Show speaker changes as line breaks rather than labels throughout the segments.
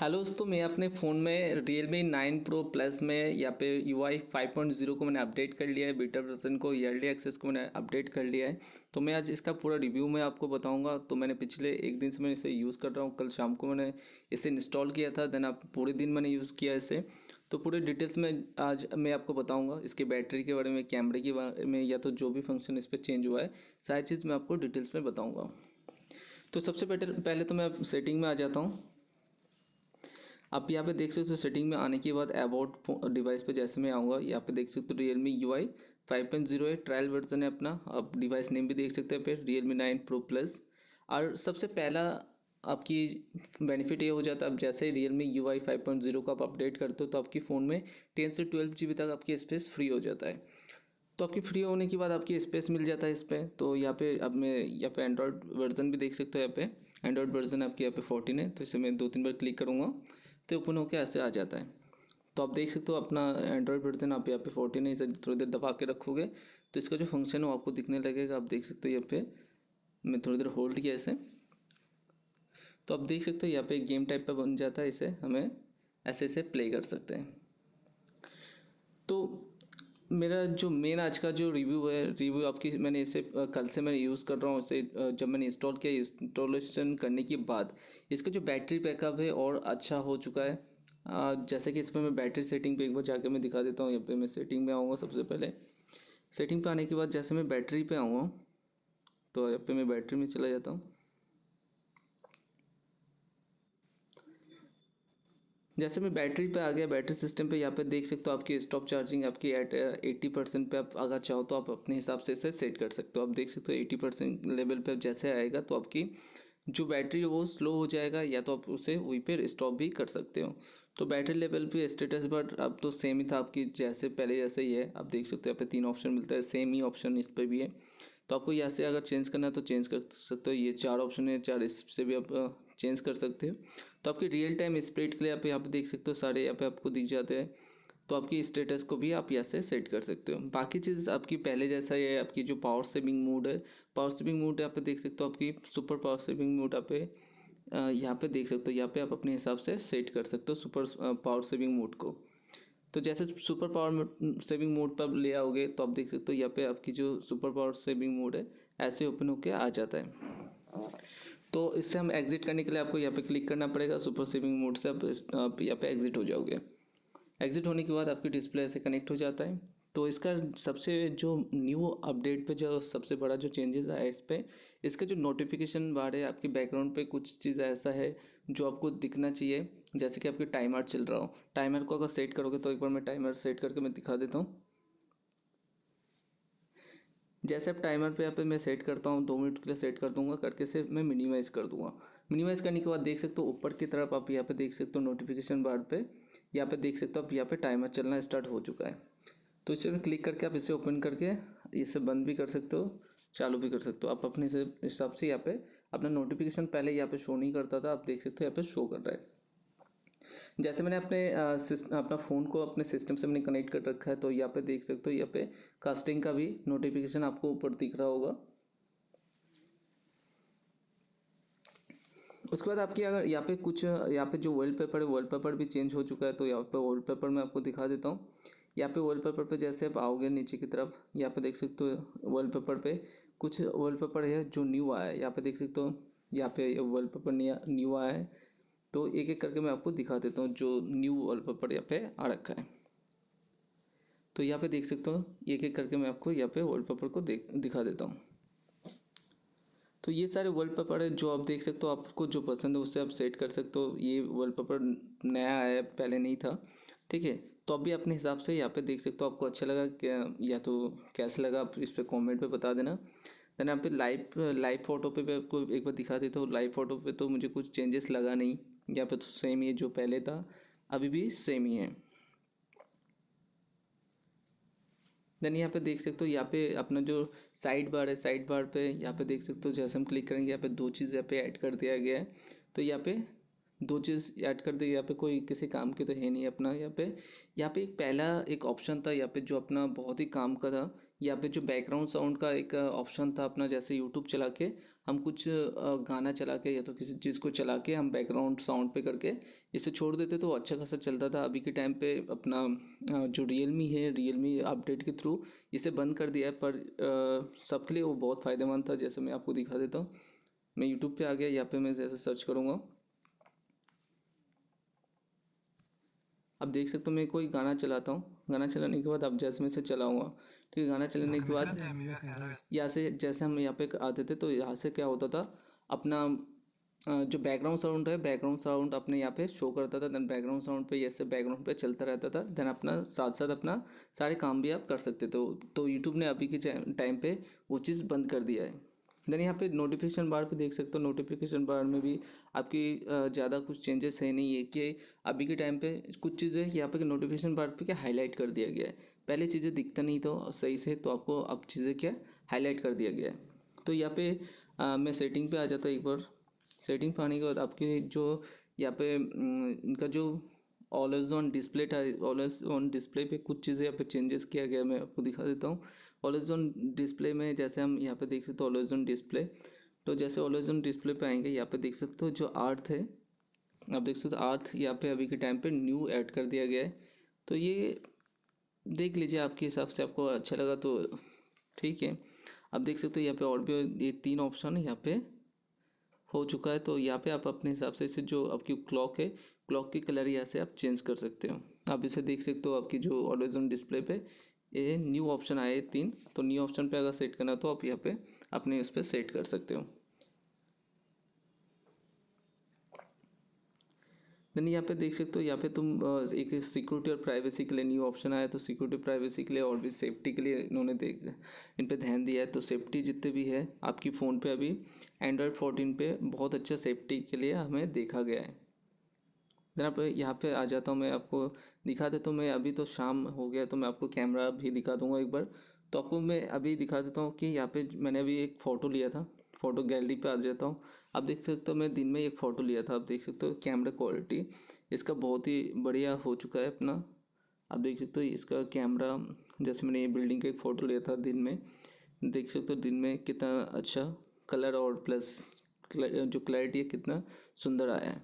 hello दोस्तों मैं अपने फ़ोन में Realme nine pro plus में या पे U I five point zero को मैंने अपडेट कर लिया है बीटा वर्जन को ईयरली एक्सेस को मैंने अपडेट कर लिया है तो मैं आज इसका पूरा रिव्यू मैं आपको बताऊंगा तो मैंने पिछले एक दिन से मैं इसे यूज़ कर रहा हूँ कल शाम को मैंने इसे इंस्टॉल किया था देन आप पूरे दिन मैंने यूज़ किया इसे तो पूरे डिटेल्स में आज मैं आपको बताऊंगा इसके बैटरी के बारे में कैमरे के बारे में या तो जो भी फंक्शन इस पर चेंज हुआ है सारी चीज़ मैं आपको डिटेल्स में बताऊँगा तो सबसे पहले तो मैं सेटिंग में आ जाता हूँ आप यहाँ पे देख सकते हो तो सेटिंग में आने के बाद अबाउट डिवाइस पे जैसे मैं आऊँगा यहाँ पे देख सकते हो Realme U I five point zero है ट्रायल वर्जन है अपना आप डिवाइस नेम भी देख सकते हैं फिर Realme nine pro plus और सबसे पहला आपकी बेनिफिट ये हो जाता है अब जैसे Realme U I five point zero को आप अपडेट करते हो तो आपकी फ़ोन में टेन से ट्वेल्व जी बी तक आपकी स्पेस फ्री हो जाता है तो आपकी फ्री होने के बाद आपकी स्पेस मिल जाता है इस पर तो यहाँ पे अब मैं यहाँ पे एंड्रॉयड वर्जन भी देख सकते हो यहाँ पे एंड्रॉयड वर्जन आपके यहाँ पे फोर्टीन है तो इसे मैं दो तीन बार क्लिक करूँगा तो ओपन होकर ऐसे आ जाता है तो आप देख सकते हो अपना एंड्रॉयड वर्जन आप यहाँ पे फोर्टीन इसे थोड़ी देर दबा के रखोगे तो इसका जो फंक्शन है वो आपको दिखने लगेगा आप देख सकते हो यहाँ पे मैं थोड़ी देर होल्ड किया इसे तो आप देख सकते हो यहाँ पे गेम टाइप का बन जाता है इसे हमें ऐसे ऐसे प्ले कर सकते हैं तो मेरा जो मेन आज का जो रिव्यू है रिव्यू आपकी मैंने इसे कल से मैं यूज़ कर रहा हूँ इसे जब मैंने इंस्टॉल किया इंस्टॉलेशन करने के बाद इसका जो बैटरी बैकअप है और अच्छा हो चुका है जैसे कि इसमें मैं बैटरी सेटिंग पे एक बार जाके मैं दिखा देता हूँ यहाँ पे मैं सेटिंग में आऊँगा सबसे पहले सेटिंग पे आने के बाद जैसे मैं बैटरी पे आऊँगा तो यहाँ पे मैं बैटरी में चला जाता हूँ जैसे मैं बैटरी पे आ गया बैटरी सिस्टम पे यहाँ पे देख सकते हो आपकी स्टॉप चार्जिंग आपकी एट एट्टी परसेंट पर आप अगर चाहो तो आप अपने हिसाब से इसे सेट कर सकते हो आप देख सकते हो एट्टी परसेंट लेवल पर जैसे आएगा तो आपकी जो बैटरी वो स्लो हो जाएगा या तो आप उसे वहीं पर स्टॉप भी कर सकते हो तो बैटरी लेवल पे स्टेटस बट अब तो सेम ही था आपकी जैसे पहले जैसे ही है आप देख सकते हो यहाँ पे तीन ऑप्शन मिलता है सेम ही ऑप्शन इस पर भी है तो आपको यहाँ से अगर चेंज करना है तो चेंज कर सकते हो ये चार ऑप्शन है चार इससे भी आप चेंज कर सकते हो तो आपकी रियल टाइम स्प्रेड के लिए आप यहाँ पे देख सकते हो सारे यहाँ पे आपको दिख जाते हैं तो आपकी स्टेटस को भी आप यहाँ से सेट कर सकते हो बाकी चीज़ आपकी पहले जैसा है आपकी जो पावर सेविंग मोड है पावर सेविंग मोड यहाँ पे देख सकते हो आपकी सुपर पावर सेविंग मोड यहाँ पे यहाँ पे देख सकते हो यहाँ पे आप अपने हिसाब से सेट कर सकते हो सुपर पावर सेविंग मोड को तो जैसे सुपर पावर सेविंग मोड पर ले आओगे तो आप देख सकते हो यहाँ पे आपकी जो सुपर पावर सेविंग मोड है ऐसे ओपन होकर आ जाता है तो इससे हम एग्जिट करने के लिए आपको यहाँ पे क्लिक करना पड़ेगा सुपर सेविंग मोड से आप यहाँ पे एग्जिट हो जाओगे एग्जिट होने के बाद आपकी डिस्प्ले से कनेक्ट हो जाता है तो इसका सबसे जो न्यू अपडेट पे जो सबसे बड़ा जो चेंजेस आया इस पर इसका जो नोटिफिकेशन बार है आपके बैकग्राउंड पे कुछ चीज़ ऐसा है जो आपको दिखना चाहिए जैसे कि आपके टाइमर चल रहा हो टाइमर को अगर सेट करोगे तो एक बार मैं टाइमर सेट करके मैं दिखा देता हूँ जैसे अब टाइमर पे यहाँ पे मैं सेट करता हूँ दो मिनट के लिए सेट कर दूंगा करके से मैं मिनिमाइज़ कर दूंगा मिनिमाइज़ करने के बाद देख सकते हो ऊपर की तरफ आप यहाँ पे देख सकते हो नोटिफिकेशन बार पे यहाँ पे देख सकते हो आप यहाँ पे टाइमर चलना स्टार्ट हो चुका है तो इसे में क्लिक करके आप इसे ओपन करके इसे बंद भी कर सकते हो चालू भी कर सकते हो आप अपने हिसाब से यहाँ पे अपना नोटिफिकेशन पहले यहाँ पे शो नहीं करता था आप देख सकते हो यहाँ पे शो कर रहा है जैसे मैंने अपने अपना फ़ोन को अपने सिस्टम से मैंने कनेक्ट कर रखा है तो यहाँ पे देख सकते हो यहाँ पे कास्टिंग का भी नोटिफिकेशन आपको ऊपर दिख रहा होगा उसके बाद आपकी अगर यहाँ पे कुछ यहाँ पे जो वॉलपेपर है वॉलपेपर भी चेंज हो चुका है तो यहाँ पे वॉलपेपर मैं आपको दिखा देता हूँ यहाँ पे वॉलपेपर पे जैसे आप आओगे नीचे की तरफ यहाँ पे देख सकते हो वॉलपेपर पे कुछ वॉलपेपर है जो न्यू आया है यहाँ पे देख सकते हो यहाँ पे वॉलपेपर न्यू आया है तो एक एक करके मैं आपको दिखा देता हूँ जो न्यू वॉलपेपर यहाँ पे आ रखा है तो यहाँ पे देख सकते हो एक एक करके मैं आपको यहाँ पे वॉलपेपर को देख दिखा देता हूँ तो ये सारे वॉलपेपर है जो आप देख सकते हो आपको जो पसंद है उससे आप सेट कर सकते हो ये वॉलपेपर नया आया पहले नहीं था ठीक है तो अभी अपने हिसाब से यहाँ पे देख सकते हो आपको अच्छा लगा क्या या तो कैसे लगा आप इस पर कॉमेंट पर बता देना देन यहाँ पे लाइव लाइव फ़ोटो पे भी आपको एक बार दिखा देता हूँ लाइव फ़ोटो पे तो मुझे कुछ चेंजेस लगा नहीं यहाँ पे तो सेम ही है जो पहले था अभी भी सेम ही है देन यहाँ पे देख सकते हो यहाँ पे अपना जो साइड बार है साइड बार पे यहाँ पे देख सकते हो जैसे हम क्लिक करेंगे यहाँ पे दो चीज़ यहाँ पे ऐड कर दिया गया है तो यहाँ पे दो चीज़ ऐड कर दी यहाँ पे कोई किसी काम की तो है नहीं अपना यहाँ पे यहाँ पे एक पहला एक ऑप्शन था यहाँ पे जो अपना बहुत ही काम का था यहाँ फिर जो बैकग्राउंड साउंड का एक ऑप्शन था अपना जैसे यूट्यूब चला के हम कुछ गाना चला के या तो किसी चीज़ को चला के हम बैकग्राउंड साउंड पे करके इसे छोड़ देते तो अच्छा खासा चलता था अभी के टाइम पे अपना जो रियल मी है रियल मी अपडेट के थ्रू इसे बंद कर दिया है पर सबके लिए वो बहुत फ़ायदेमंद था जैसे मैं आपको दिखा देता हूँ मैं यूट्यूब पर आ गया यहाँ पर मैं जैसे सर्च करूँगा अब देख सकते हो मैं कोई गाना चलाता हूँ गाना चलाने के बाद अब जैसे मैं इसे चलाऊँगा ठीक है गाना चलाने के बाद यहाँ से जैसे हम यहाँ पे आते थे तो यहाँ से क्या होता था अपना जो बैकग्राउंड साउंड है बैकग्राउंड साउंड अपने यहाँ पे शो करता था देन बैकग्राउंड साउंड पे ऐसे बैकग्राउंड पे चलता रहता था देन अपना साथ साथ अपना सारे काम भी आप कर सकते थे तो यूट्यूब ने अभी के टाइम पे वो चीज़ बंद कर दिया है देन यहाँ पे नोटिफिकेशन बार पे देख सकते हो नोटिफिकेशन बार में भी आपकी ज़्यादा कुछ चेंजेस है नहीं है कि अभी के टाइम पे कुछ चीज़ें यहाँ पे नोटिफिकेशन बार पे क्या हाईलाइट कर दिया गया है पहले चीज़ें दिखता नहीं तो सही से तो आपको अब चीज़ें क्या हाईलाइट कर दिया गया है तो यहाँ पे आ, मैं सेटिंग पे आ जाता एक बार सेटिंग पे आने के बाद आपके जो यहाँ पे इनका जो ऑलवेज ऑन डिस्प्ले था ऑलवेज ऑन डिस्प्ले पे कुछ चीज़ें यहाँ पे चेंजेस किया गया मैं आपको दिखा देता हूँ ऑलवेज ऑन डिस्प्ले में जैसे हम यहाँ पे देख सकते हो ऑलवेज ऑन डिस्प्ले तो जैसे ऑलवेज ऑन डिस्प्ले पे आएंगे यहाँ पे देख सकते हो जो आर्थ है आप देख सकते हो आर्थ यहाँ पे अभी के टाइम पे न्यू ऐड कर दिया गया है तो ये देख लीजिए आपके हिसाब से आपको अच्छा लगा तो ठीक है आप देख सकते हो यहाँ पे और भी ये तीन ऑप्शन यहाँ पे हो चुका है तो यहाँ पे आप अपने हिसाब से इसे जो आपकी क्लॉक है क्लॉक के कलर यहाँ से आप चेंज कर सकते हो आप इसे देख सकते हो आपकी जो ऑलवेज डिस्प्ले पे ये न्यू ऑप्शन आए तीन तो न्यू ऑप्शन पे अगर सेट करना तो आप यहाँ पे अपने उस पर सेट कर सकते हो देन यहाँ पे देख सकते हो यहाँ पे तुम एक सिक्योरिटी और प्राइवेसी के लिए न्यू ऑप्शन आया तो सिक्योरिटी प्राइवेसी के लिए और भी सेफ्टी के लिए इन्होंने देख इन पर ध्यान दिया है तो सेफ्टी जितने भी है आपकी फ़ोन पे अभी एंड्रॉयड फोर्टीन पे बहुत अच्छा सेफ्टी के लिए हमें देखा गया है देन आप यहाँ पे आ जाता हूँ मैं आपको दिखा देता हूँ मैं अभी तो शाम हो गया तो मैं आपको कैमरा भी दिखा दूँगा एक बार तो आपको मैं अभी दिखा देता हूँ कि यहाँ पे मैंने अभी एक फ़ोटो लिया था फ़ोटो गैलरी पे आ जाता हूँ आप देख सकते हो मैं दिन में एक फ़ोटो लिया था आप देख सकते हो कैमरा क्वालिटी इसका बहुत ही बढ़िया हो चुका है अपना आप देख सकते हो इसका कैमरा जैसे मैंने ये बिल्डिंग का एक फ़ोटो लिया था दिन में देख सकते हो दिन में कितना अच्छा कलर और प्लस जो क्लैरिटी है कितना सुंदर आया है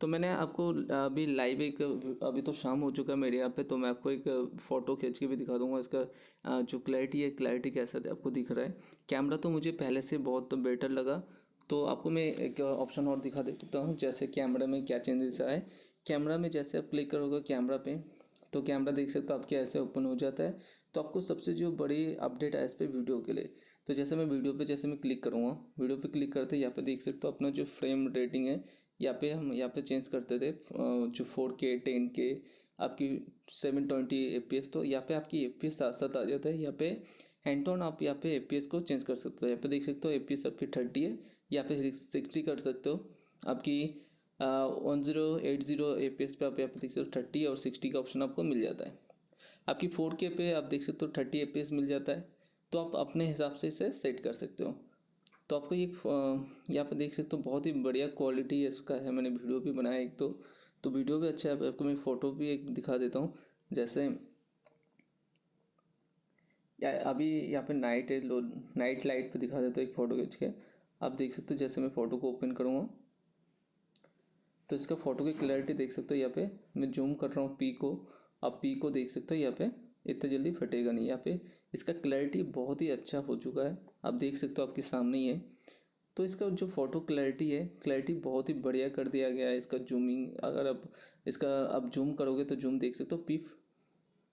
तो मैंने आपको अभी लाइव एक अभी तो शाम हो चुका है मेरे यहाँ पे तो मैं आपको एक फ़ोटो खींच के भी दिखा दूंगा इसका जो क्लैरिटी है क्लैरिटी कैसा आपको दिख रहा है कैमरा तो मुझे पहले से बहुत तो बेटर लगा तो आपको मैं एक ऑप्शन और दिखा देता हूँ जैसे कैमरा में क्या चेंजेस आए कैमरा में जैसे आप क्लिक करोगे कैमरा पे तो कैमरा देख सकते हो आपके ऐसे ओपन हो जाता है तो आपको सबसे जो बड़ी अपडेट आया इस पर वीडियो के लिए तो जैसे मैं वीडियो पे जैसे मैं क्लिक करूँगा वीडियो पे क्लिक करते यहाँ पे देख सकते हो अपना जो फ्रेम रेटिंग है यहाँ पे हम यहाँ पे चेंज करते थे जो फोर के टेन के आपकी seven twenty A P S तो यहाँ पे आपकी ए पी एस साथ साथ आ जाता है यहाँ पे हैंड आप यहाँ पे ए पी एस को चेंज कर सकते हो यहाँ पे देख सकते हो ए पी एस आपकी थर्टी है यहाँ पे सिक्सटी कर सकते हो आपकी one zero eight zero A P S पे आप यहाँ पे देख सकते हो थर्टी और सिक्सटी का ऑप्शन आपको मिल जाता है आपकी फोर के पे आप देख सकते हो थर्टी ए पी एस मिल जाता है तो आप अपने हिसाब से इसे सेट कर सकते हो तो आपको ये यहाँ पर देख सकते हो बहुत ही बढ़िया क्वालिटी है इसका है मैंने वीडियो भी बनाया एक तो तो वीडियो भी अच्छा है आपको मैं फ़ोटो भी एक दिखा देता हूँ जैसे अभी यहाँ पे नाइट है लो नाइट लाइट पे दिखा देता हूँ एक फ़ोटो खींच के आप देख सकते हो जैसे मैं फ़ोटो को ओपन करूँगा तो इसका फ़ोटो की क्लैरिटी देख सकते हो यहाँ पे मैं जूम कर रहा हूँ पी को आप पी को देख सकते हो यहाँ पे इतना जल्दी फटेगा नहीं यहाँ पे इसका क्लैरिटी बहुत ही अच्छा हो चुका है आप देख सकते हो आपके सामने ही है तो इसका जो फ़ोटो क्लैरिटी है क्लैरिटी बहुत ही बढ़िया कर दिया गया है इसका जूमिंग अगर आप इसका आप जूम करोगे तो जूम देख सकते हो पी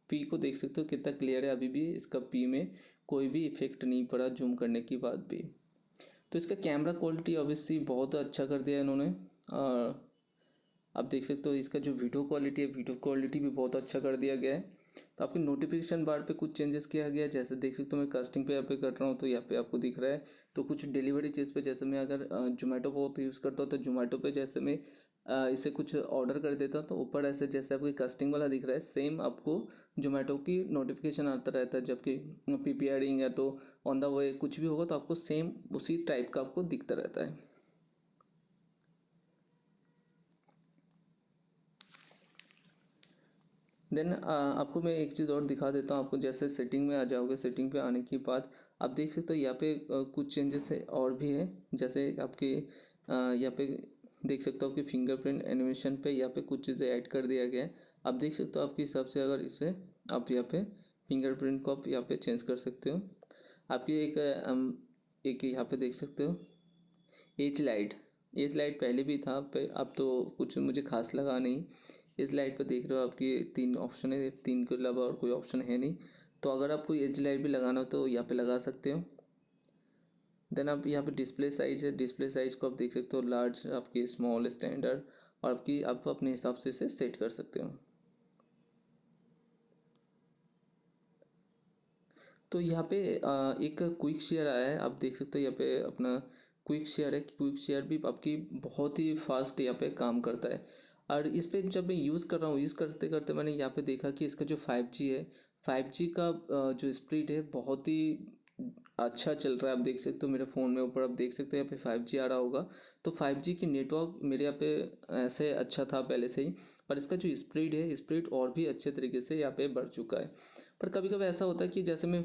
पी को देख सकते हो कितना क्लियर है अभी भी इसका पी में कोई भी इफेक्ट नहीं पड़ा जूम करने के बाद भी तो इसका कैमरा क्वालिटी ऑब्वियसली बहुत अच्छा कर दिया इन्होंने और आप देख सकते हो इसका जो वीडियो क्वालिटी है वीडियो क्वालिटी भी बहुत अच्छा कर दिया गया है आपके तो आपकी नोटिफिकेशन बार पे कुछ चेंजेस किया गया जैसे देख सकते हो मैं कास्टिंग पे यहाँ पे कर रहा हूँ तो यहाँ पे आपको दिख रहा है तो कुछ डिलीवरी चीज़ पे जैसे मैं अगर जोमेटो को यूज़ करता हूँ तो जोमेटो पे जैसे मैं इसे कुछ ऑर्डर कर देता हूँ तो ऊपर ऐसे जैसे आपकी कास्टिंग वाला दिख रहा है सेम आपको जोमेटो की नोटिफिकेशन आता रहता है जबकि पी या तो ऑन द वे कुछ भी होगा तो आपको सेम उसी टाइप का आपको दिखता रहता है देन आपको मैं एक चीज़ और दिखा देता हूँ आपको जैसे सेटिंग में आ जाओगे सेटिंग पे आने के बाद आप देख सकते हो यहाँ पे कुछ चेंजेस है और भी है जैसे आपके यहाँ पे देख सकते हो कि फिंगरप्रिंट एनिमेशन पे यहाँ पे कुछ चीज़ें ऐड कर दिया गया है आप देख सकते हो आपके हिसाब से अगर इसे आप यहाँ पे फिंगरप्रिंट को आप यहाँ पे चेंज कर सकते हो आपकी एक एक यहाँ पे देख सकते हो एज लाइट एज लाइट पहले भी था पे अब तो कुछ मुझे खास लगा नहीं लाइट पर देख रहे हो आपकी तीन ऑप्शन है तीन के अलावा और कोई ऑप्शन है नहीं तो अगर आपको एच लाइट भी लगाना हो तो यहाँ पे लगा सकते हो देन आप यहाँ पे डिस्प्ले साइज है डिस्प्ले साइज को आप देख सकते हो लार्ज आपकी स्मॉल स्टैंडर्ड और आपकी आप अपने हिसाब से इसे सेट कर सकते हो तो यहाँ पे एक क्विक शेयर आया है आप देख सकते हो यहाँ पे अपना क्विक शेयर है क्विक शेयर भी आपकी बहुत ही फास्ट यहाँ पे काम करता है और इस पर जब मैं यूज़ कर रहा हूँ यूज़ करते करते मैंने यहाँ पे देखा कि इसका जो 5G है 5G का जो स्पीड है बहुत ही अच्छा चल रहा है आप देख सकते हो मेरे फ़ोन में ऊपर आप देख सकते हो यहाँ पे 5G आ रहा होगा तो 5G की नेटवर्क मेरे यहाँ पे ऐसे अच्छा था पहले से ही पर इसका जो स्प्रीड है स्प्रीड और भी अच्छे तरीके से यहाँ पे बढ़ चुका है पर कभी कभी ऐसा होता है कि जैसे मैं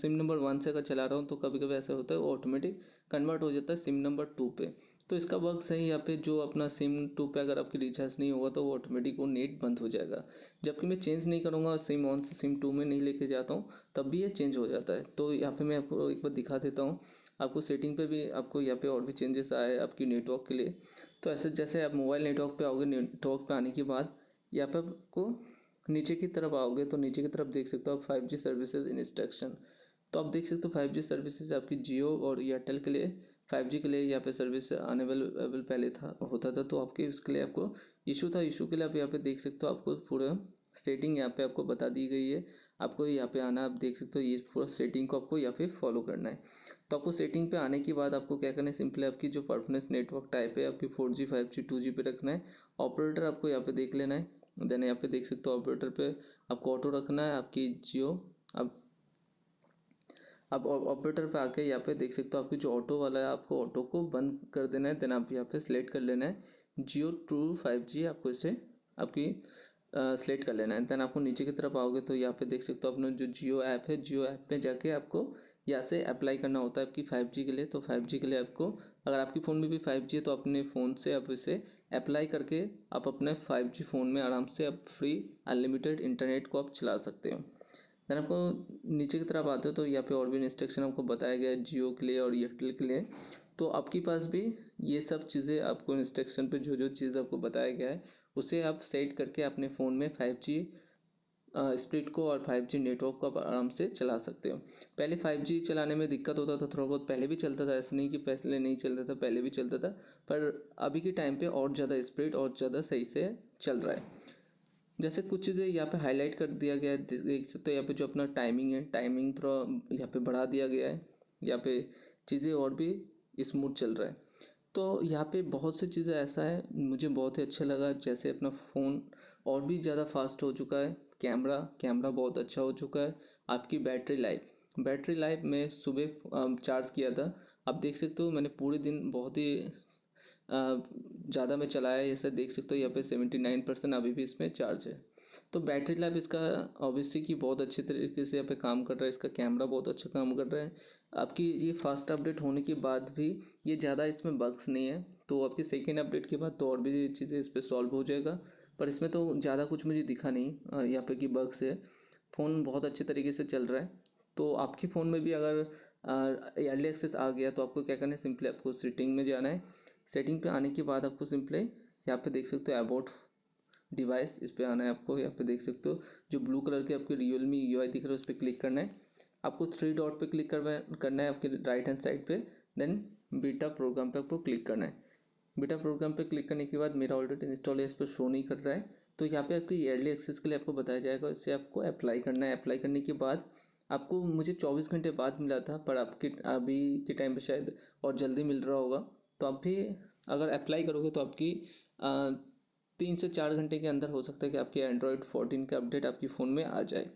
सिम नंबर वन से अगर चला रहा हूँ तो कभी कभी ऐसा होता है ऑटोमेटिक कन्वर्ट हो जाता है सिम नंबर टू पर तो इसका वर्क सही यहाँ पे जो अपना सिम टू पे अगर आपकी रिचार्ज नहीं होगा तो वो ऑटोमेटिक वो नेट बंद हो जाएगा जबकि मैं चेंज नहीं करूँगा सिम ऑन से सिम टू में नहीं लेके जाता हूँ तब भी ये चेंज हो जाता है तो यहाँ पे मैं आपको एक बार दिखा देता हूँ आपको सेटिंग पे भी आपको यहाँ पे और भी चेंजेस आए आपकी नेटवर्क के लिए तो ऐसे जैसे आप मोबाइल नेटवर्क पर आओगे नेटवर्क पे आने के बाद यहाँ पर आपको नीचे की तरफ आओगे तो नीचे की तरफ देख सकते हो आप फाइव जी सर्विसेज इंस्ट्रक्शन तो आप देख सकते हो फाइव जी सर्विसेज आपकी जियो और एयरटेल के लिए फाइव जी के लिए यहाँ पे सर्विस अनेबल पहले था होता था तो आपके उसके लिए आपको इशू था इशू के लिए आप यहाँ पे देख सकते हो आपको पूरा सेटिंग यहाँ पे आपको बता दी गई है आपको यहाँ पे आना आप देख सकते हो ये पूरा सेटिंग को आपको यहाँ पे फॉलो करना है तो आपको सेटिंग पे आने के बाद आपको क्या करना है सिंपली आपकी जो परफॉर्मेंस नेटवर्क टाइप है आपकी four G five G two G पे रखना है ऑपरेटर आपको यहाँ पे देख लेना है देन यहाँ पे देख सकते हो ऑपरेटर पे आपको ऑटो रखना है आपकी जियो आप आप ऑपरेटर पे आके यहाँ पे देख सकते हो आपकी जो ऑटो वाला है आपको ऑटो को बंद कर देना है देन आप यहाँ पे सिलेक्ट कर लेना है जियो टू फाइव जी आपको इसे आपकी सिलेक्ट कर लेना है देन आपको नीचे की तरफ आओगे तो यहाँ पे देख सकते हो अपना जो जियो ऐप है जियो ऐप में जाके आपको यहाँ से अप्लाई करना होता है आपकी जी के लिए तो जी के लिए आपको अगर आपके फ़ोन में भी जी है तो अपने फ़ोन से आप इसे अप्लाई करके आप अपने जी फ़ोन में आराम से आप फ्री अनलिमिटेड इंटरनेट को आप चला सकते हो देन आपको नीचे की तरफ आते हो तो यहाँ पे और भी इंस्ट्रक्शन आपको बताया गया है जियो के लिए और एयरटेल के लिए तो आपके पास भी ये सब चीज़ें आपको इंस्ट्रक्शन पे जो जो चीज़ आपको बताया गया है उसे आप सेट करके अपने फ़ोन में फाइव जी स्प्लिट को और फाइव जी नेटवर्क को आप आराम से चला सकते हो पहले फाइव जी चलाने में दिक्कत होता था थोड़ा बहुत पहले भी चलता था ऐसा नहीं कि पहले नहीं चलता था पहले भी चलता था पर अभी के टाइम पे और ज़्यादा स्प्लिट और ज़्यादा सही से चल रहा है जैसे कुछ चीज़ें यहाँ पे हाईलाइट कर दिया गया है देख सकते हो यहाँ पे जो अपना टाइमिंग है टाइमिंग थोड़ा यहाँ पे बढ़ा दिया गया है यहाँ पे चीज़ें और भी स्मूथ चल रहा है तो यहाँ पे बहुत सी चीज़ें ऐसा है मुझे बहुत ही अच्छा लगा जैसे अपना फ़ोन और भी ज़्यादा फास्ट हो चुका है कैमरा कैमरा बहुत अच्छा हो चुका है आपकी बैटरी लाइफ बैटरी लाइफ मैं सुबह चार्ज किया था आप देख सकते हो मैंने पूरे दिन बहुत ही ज़्यादा में चलाया जैसे देख सकते हो यहाँ पे सेवेंटी नाइन परसेंट अभी भी इसमें चार्ज है तो बैटरी लाइफ इसका ऑब्वियसली कि बहुत अच्छे तरीके से यहाँ पे काम कर रहा है इसका कैमरा बहुत अच्छा काम कर रहा है आपकी ये फर्स्ट अपडेट होने के बाद भी ये ज़्यादा इसमें बग्स नहीं है तो आपकी सेकेंड अपडेट के बाद तो और भी चीज़ें इस पर सॉल्व हो जाएगा पर इसमें तो ज़्यादा कुछ मुझे दिखा नहीं यहाँ पे कि बग्स है फ़ोन बहुत अच्छे तरीके से चल रहा है तो आपके फ़ोन में भी अगर डी एक्सेस आ गया तो आपको क्या करना है सिंपली आपको सेटिंग में जाना है सेटिंग पे आने के बाद आपको सिंपली यहाँ पे देख सकते हो अबाउट डिवाइस इस पर आना है आपको यहाँ पे देख सकते हो जो ब्लू कलर के आपके रियल मी यू दिख रहा है उस पर क्लिक करना है आपको थ्री डॉट पे क्लिक करना है आपके राइट हैंड साइड पे देन बीटा प्रोग्राम पे आपको क्लिक करना है बीटा प्रोग्राम पे क्लिक करने के बाद मेरा ऑलरेडी इंस्टॉल है इस पर शो नहीं कर रहा है तो यहाँ पे आपकी ईयरली एक्सेस के लिए आपको बताया जाएगा इससे आपको अप्लाई करना है अप्लाई करने के बाद आपको मुझे चौबीस घंटे बाद मिला था पर आपके अभी के टाइम पर शायद और जल्दी मिल रहा होगा तो आप भी अगर अप्लाई करोगे तो आपकी तीन से चार घंटे के अंदर हो सकता है कि आपके एंड्रॉयड फोर्टीन का अपडेट आपके फ़ोन में आ जाए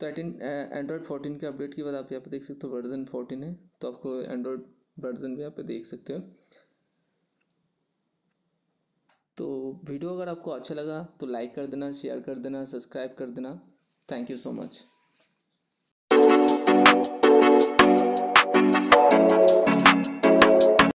तो एटीन एंड्रॉयड फोर्टीन के अपडेट के बाद आप यहाँ पर देख सकते हो वर्जन फोर्टीन है तो आपको एंड्रॉयड वर्जन भी यहाँ पर देख सकते हो तो वीडियो अगर आपको अच्छा लगा तो लाइक कर देना शेयर कर देना सब्सक्राइब कर देना थैंक यू सो मच